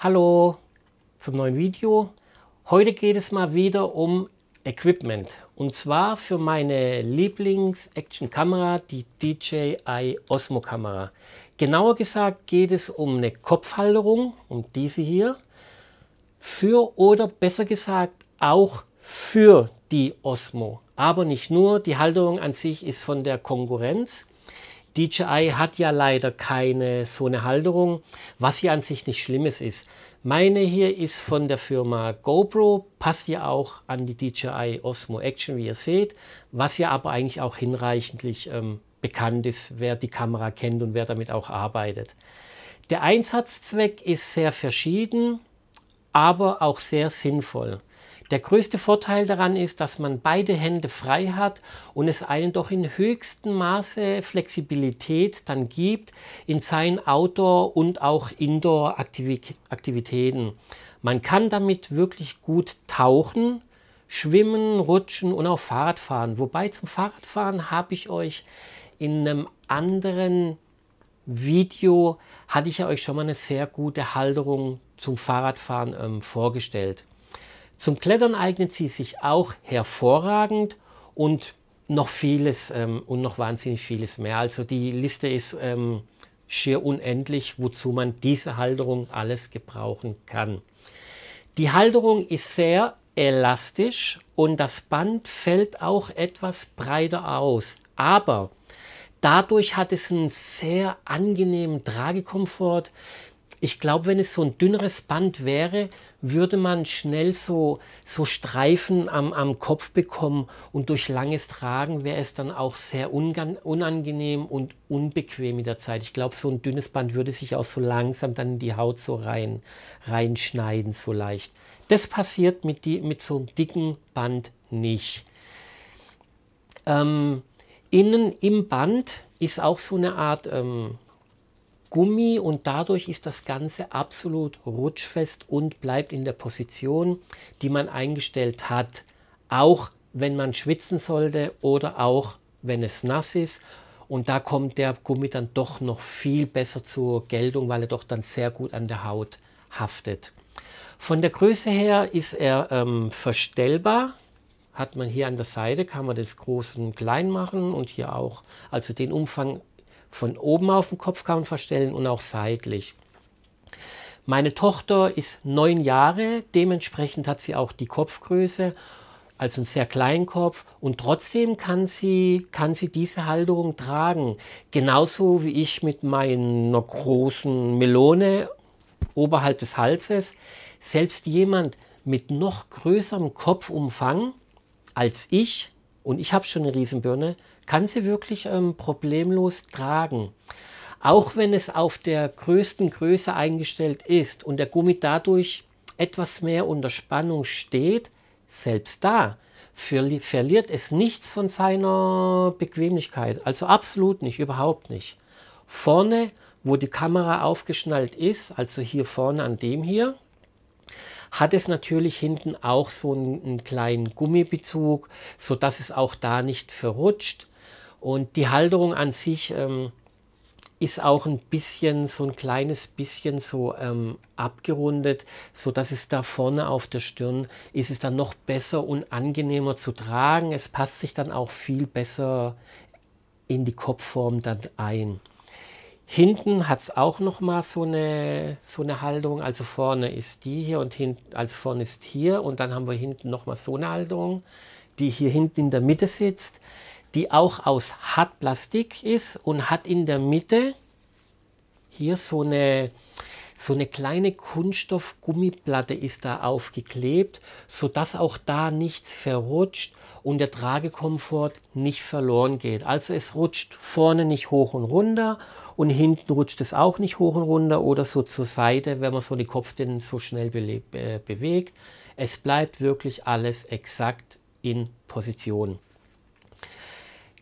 Hallo zum neuen Video. Heute geht es mal wieder um Equipment und zwar für meine Lieblings-Action-Kamera, die DJI Osmo-Kamera. Genauer gesagt geht es um eine Kopfhalterung, um diese hier, für oder besser gesagt auch für die Osmo. Aber nicht nur, die Halterung an sich ist von der Konkurrenz. DJI hat ja leider keine so eine Halterung, was ja an sich nicht schlimmes ist. Meine hier ist von der Firma GoPro, passt ja auch an die DJI Osmo Action, wie ihr seht, was ja aber eigentlich auch hinreichendlich ähm, bekannt ist, wer die Kamera kennt und wer damit auch arbeitet. Der Einsatzzweck ist sehr verschieden, aber auch sehr sinnvoll. Der größte Vorteil daran ist, dass man beide Hände frei hat und es einen doch in höchstem Maße Flexibilität dann gibt in seinen Outdoor- und auch Indoor-Aktivitäten. Man kann damit wirklich gut tauchen, schwimmen, rutschen und auch Fahrrad fahren. Wobei zum Fahrradfahren habe ich euch in einem anderen Video hatte ich ja euch schon mal eine sehr gute Halterung zum Fahrradfahren ähm, vorgestellt. Zum Klettern eignet sie sich auch hervorragend und noch vieles ähm, und noch wahnsinnig vieles mehr. Also die Liste ist ähm, schier unendlich, wozu man diese Halterung alles gebrauchen kann. Die Halterung ist sehr elastisch und das Band fällt auch etwas breiter aus. Aber dadurch hat es einen sehr angenehmen Tragekomfort. Ich glaube, wenn es so ein dünneres Band wäre, würde man schnell so, so Streifen am, am Kopf bekommen und durch langes Tragen wäre es dann auch sehr unangenehm und unbequem mit der Zeit. Ich glaube, so ein dünnes Band würde sich auch so langsam dann in die Haut so rein, reinschneiden, so leicht. Das passiert mit, die, mit so einem dicken Band nicht. Ähm, innen im Band ist auch so eine Art ähm, Gummi und dadurch ist das Ganze absolut rutschfest und bleibt in der Position, die man eingestellt hat. Auch wenn man schwitzen sollte oder auch wenn es nass ist. Und da kommt der Gummi dann doch noch viel besser zur Geltung, weil er doch dann sehr gut an der Haut haftet. Von der Größe her ist er ähm, verstellbar. Hat man hier an der Seite, kann man das Großen klein machen und hier auch, also den Umfang von oben auf den Kopfkamm verstellen und auch seitlich. Meine Tochter ist neun Jahre, dementsprechend hat sie auch die Kopfgröße, also einen sehr kleinen Kopf und trotzdem kann sie, kann sie diese Halterung tragen. Genauso wie ich mit meiner großen Melone oberhalb des Halses. Selbst jemand mit noch größerem Kopfumfang als ich und ich habe schon eine Riesenbirne, kann sie wirklich ähm, problemlos tragen. Auch wenn es auf der größten Größe eingestellt ist und der Gummi dadurch etwas mehr unter Spannung steht, selbst da verliert es nichts von seiner Bequemlichkeit. Also absolut nicht, überhaupt nicht. Vorne, wo die Kamera aufgeschnallt ist, also hier vorne an dem hier, hat es natürlich hinten auch so einen, einen kleinen Gummibezug, sodass es auch da nicht verrutscht. Und die Halterung an sich ähm, ist auch ein bisschen, so ein kleines bisschen so ähm, abgerundet, sodass es da vorne auf der Stirn ist es dann noch besser und angenehmer zu tragen. Es passt sich dann auch viel besser in die Kopfform dann ein. Hinten hat es auch nochmal so eine, so eine Halterung. Also vorne ist die hier und hinten, also vorne ist hier und dann haben wir hinten nochmal so eine Halterung, die hier hinten in der Mitte sitzt, die auch aus Hartplastik ist und hat in der Mitte hier so eine, so eine kleine Kunststoffgummiplatte ist da aufgeklebt, sodass auch da nichts verrutscht und der Tragekomfort nicht verloren geht. Also es rutscht vorne nicht hoch und runter und hinten rutscht es auch nicht hoch und runter oder so zur Seite, wenn man so den Kopf denn so schnell be äh, bewegt. Es bleibt wirklich alles exakt in Position,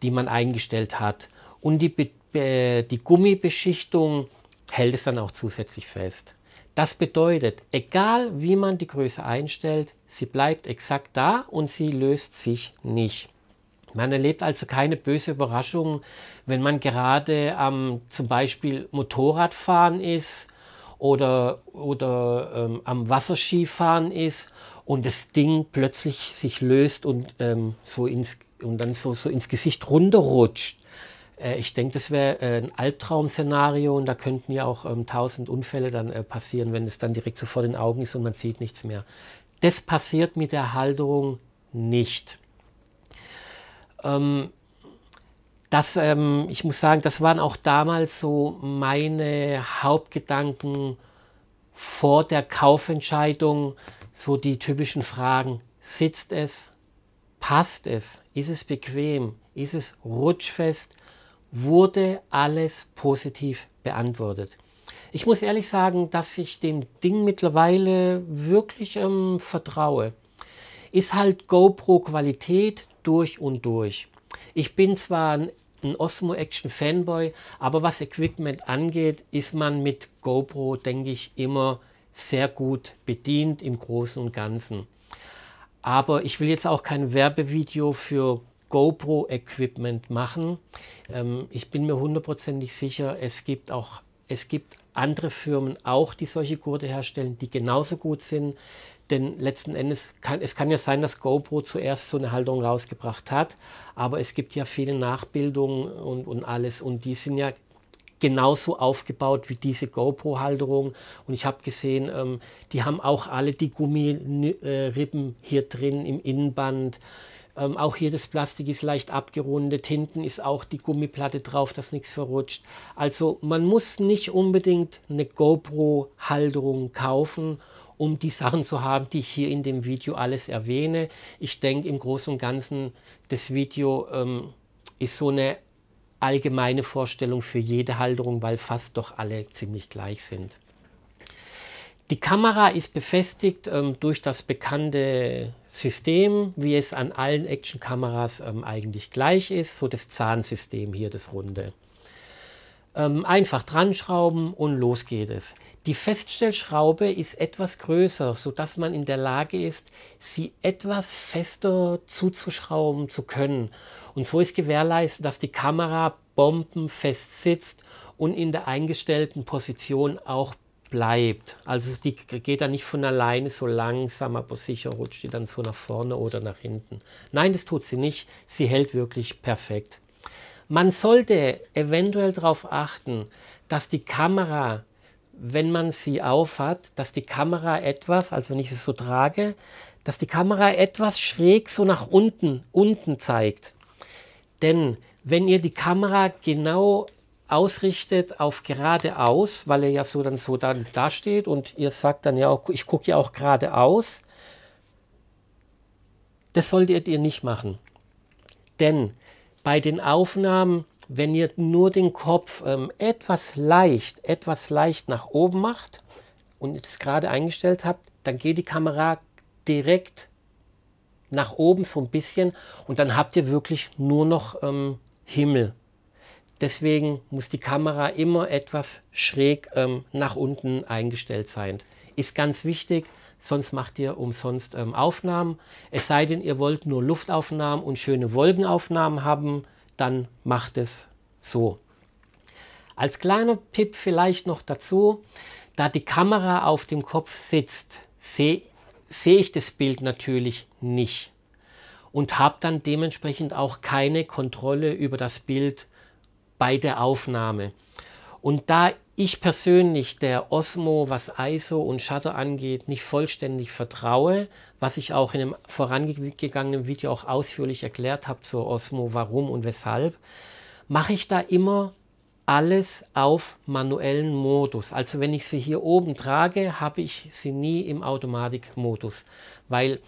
die man eingestellt hat. Und die, be äh, die Gummibeschichtung hält es dann auch zusätzlich fest. Das bedeutet, egal wie man die Größe einstellt, sie bleibt exakt da und sie löst sich nicht. Man erlebt also keine böse Überraschung, wenn man gerade am ähm, zum Beispiel Motorradfahren ist oder, oder ähm, am Wasserskifahren ist und das Ding plötzlich sich löst und, ähm, so, ins, und dann so, so ins Gesicht runterrutscht. Äh, ich denke, das wäre äh, ein Albtraum-Szenario und da könnten ja auch ähm, tausend Unfälle dann äh, passieren, wenn es dann direkt so vor den Augen ist und man sieht nichts mehr. Das passiert mit der Halterung nicht. Ähm, das, ähm, ich muss sagen, das waren auch damals so meine Hauptgedanken vor der Kaufentscheidung, so die typischen Fragen, sitzt es, passt es, ist es bequem, ist es rutschfest, wurde alles positiv beantwortet. Ich muss ehrlich sagen, dass ich dem Ding mittlerweile wirklich ähm, vertraue. Ist halt GoPro Qualität, durch und durch. Ich bin zwar ein, Osmo Action Fanboy, aber was Equipment angeht, ist man mit GoPro, denke ich, immer sehr gut bedient im Großen und Ganzen. Aber ich will jetzt auch kein Werbevideo für GoPro-Equipment machen. Ähm, ich bin mir hundertprozentig sicher, es gibt auch es gibt andere Firmen auch, die solche Gurte herstellen, die genauso gut sind. Denn letzten Endes kann es kann ja sein, dass GoPro zuerst so eine Halterung rausgebracht hat, aber es gibt ja viele Nachbildungen und, und alles und die sind ja genauso aufgebaut wie diese GoPro-Halterung. Und ich habe gesehen, ähm, die haben auch alle die Gummiribben hier drin im Innenband. Ähm, auch hier das Plastik ist leicht abgerundet. Hinten ist auch die Gummiplatte drauf, dass nichts verrutscht. Also man muss nicht unbedingt eine GoPro-Halterung kaufen, um die Sachen zu haben, die ich hier in dem Video alles erwähne. Ich denke im Großen und Ganzen, das Video ähm, ist so eine allgemeine Vorstellung für jede Halterung, weil fast doch alle ziemlich gleich sind. Die Kamera ist befestigt ähm, durch das bekannte System, wie es an allen Action-Kameras ähm, eigentlich gleich ist, so das Zahnsystem hier, das Runde ähm, einfach dran schrauben und los geht es. Die Feststellschraube ist etwas größer, sodass man in der Lage ist, sie etwas fester zuzuschrauben zu können. Und so ist gewährleistet, dass die Kamera bombenfest sitzt und in der eingestellten Position auch bleibt. Also die geht dann nicht von alleine so langsam, aber sicher rutscht die dann so nach vorne oder nach hinten. Nein, das tut sie nicht. Sie hält wirklich perfekt. Man sollte eventuell darauf achten, dass die Kamera, wenn man sie aufhat, dass die Kamera etwas, also wenn ich es so trage, dass die Kamera etwas schräg so nach unten, unten zeigt. Denn wenn ihr die Kamera genau ausrichtet auf geradeaus, weil ihr ja so dann so dann dasteht und ihr sagt dann ja auch, ich gucke ja auch geradeaus, das solltet ihr nicht machen. Denn bei den Aufnahmen, wenn ihr nur den Kopf ähm, etwas leicht, etwas leicht nach oben macht und das gerade eingestellt habt, dann geht die Kamera direkt nach oben so ein bisschen und dann habt ihr wirklich nur noch ähm, Himmel. Deswegen muss die Kamera immer etwas schräg ähm, nach unten eingestellt sein. Ist ganz wichtig, sonst macht ihr umsonst ähm, Aufnahmen. Es sei denn, ihr wollt nur Luftaufnahmen und schöne Wolkenaufnahmen haben, dann macht es so. Als kleiner Tipp vielleicht noch dazu, da die Kamera auf dem Kopf sitzt, sehe seh ich das Bild natürlich nicht und habe dann dementsprechend auch keine Kontrolle über das Bild bei der Aufnahme. Und da ich persönlich der Osmo, was ISO und Shutter angeht, nicht vollständig vertraue, was ich auch in einem vorangegangenen Video auch ausführlich erklärt habe zur Osmo, warum und weshalb, mache ich da immer alles auf manuellen Modus. Also wenn ich sie hier oben trage, habe ich sie nie im Automatikmodus, weil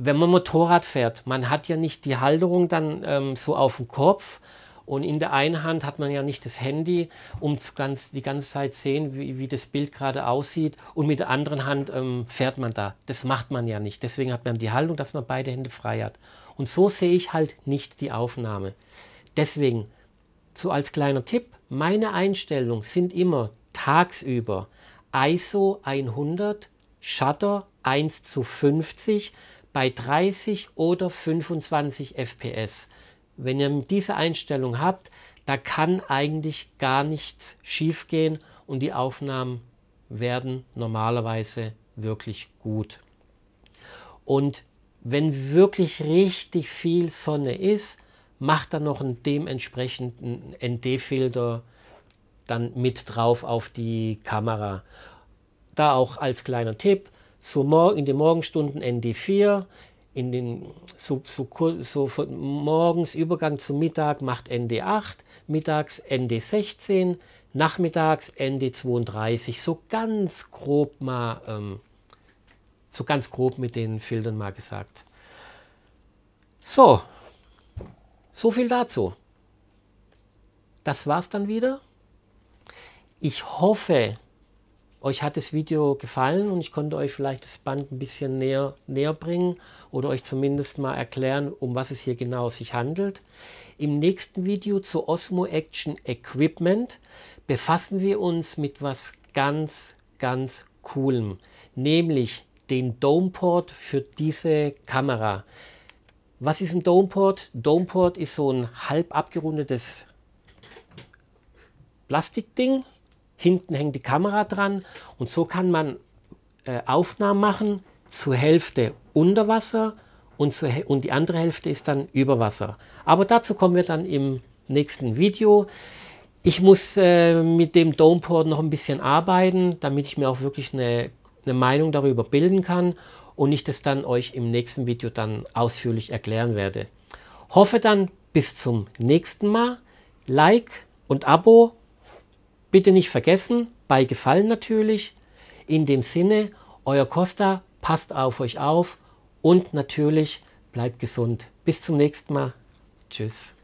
wenn man Motorrad fährt, man hat ja nicht die Halterung dann ähm, so auf dem Kopf, und in der einen Hand hat man ja nicht das Handy, um zu ganz, die ganze Zeit sehen, wie, wie das Bild gerade aussieht. Und mit der anderen Hand ähm, fährt man da. Das macht man ja nicht. Deswegen hat man die Haltung, dass man beide Hände frei hat. Und so sehe ich halt nicht die Aufnahme. Deswegen, so als kleiner Tipp, meine Einstellungen sind immer tagsüber ISO 100, Shutter 1 zu 50 bei 30 oder 25 FPS. Wenn ihr diese Einstellung habt, da kann eigentlich gar nichts schief gehen und die Aufnahmen werden normalerweise wirklich gut. Und wenn wirklich richtig viel Sonne ist, macht dann noch einen dementsprechenden ND-Filter dann mit drauf auf die Kamera. Da auch als kleiner Tipp, so in den Morgenstunden ND4, in den so, so, so von morgens Übergang zu Mittag macht ND8, mittags ND16, nachmittags ND32, so ganz grob mal, ähm, so ganz grob mit den Filtern mal gesagt. So, so viel dazu. Das war's dann wieder. Ich hoffe, euch hat das Video gefallen und ich konnte euch vielleicht das Band ein bisschen näher, näher bringen oder euch zumindest mal erklären, um was es hier genau sich handelt. Im nächsten Video zu Osmo Action Equipment befassen wir uns mit was ganz, ganz Coolem, nämlich den Domeport für diese Kamera. Was ist ein Domeport? Domeport ist so ein halb abgerundetes Plastikding, hinten hängt die Kamera dran und so kann man äh, Aufnahmen machen, zur Hälfte unter Wasser und, zur, und die andere Hälfte ist dann über Wasser. Aber dazu kommen wir dann im nächsten Video. Ich muss äh, mit dem Domeport noch ein bisschen arbeiten, damit ich mir auch wirklich eine, eine Meinung darüber bilden kann und ich das dann euch im nächsten Video dann ausführlich erklären werde. Hoffe dann bis zum nächsten Mal. Like und Abo Bitte nicht vergessen, bei Gefallen natürlich. In dem Sinne, euer Costa, passt auf euch auf und natürlich bleibt gesund. Bis zum nächsten Mal. Tschüss.